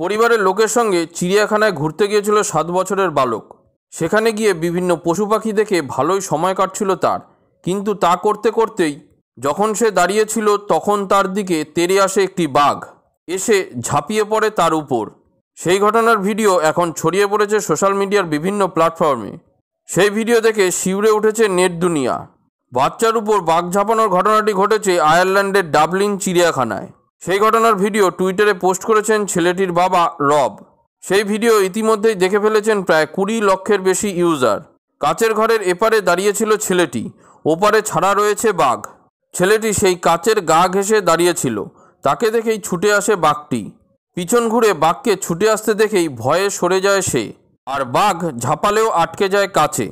পরিবারের লোকের সঙ্গে চিড়িয়াখানায় ঘুরতে গিয়েছিল সাত বছরের বালক সেখানে গিয়ে বিভিন্ন পশু পাখি দেখে ভালোই সময় কাটছিল তার কিন্তু তা করতে করতেই যখন সে দাঁড়িয়েছিল তখন তার দিকে তেরে আসে একটি বাঘ এসে ঝাঁপিয়ে পড়ে তার উপর সেই ঘটনার ভিডিও এখন ছড়িয়ে পড়েছে সোশ্যাল মিডিয়ার বিভিন্ন প্ল্যাটফর্মে সেই ভিডিও দেখে শিউরে উঠেছে নেট দুনিয়া বাচ্চার উপর বাঘ ঝাঁপানোর ঘটনাটি ঘটেছে আয়ারল্যান্ডের ডাবলিন চিড়িয়াখানায় সেই ঘটনার ভিডিও টুইটারে পোস্ট করেছেন ছেলেটির বাবা রব সেই ভিডিও ইতিমধ্যেই দেখে ফেলেছেন প্রায় কুড়ি লক্ষের বেশি ইউজার কাচের ঘরের এপারে দাঁড়িয়েছিল ছেলেটি ওপারে ছাড়া রয়েছে বাঘ ছেলেটি সেই কাচের গা ঘেঁষে দাঁড়িয়েছিল তাকে দেখেই ছুটে আসে বাঘটি পিছন ঘুরে বাঘকে ছুটে আসতে দেখেই ভয়ে সরে যায় সে আর বাঘ ঝাঁপালেও আটকে যায় কাছে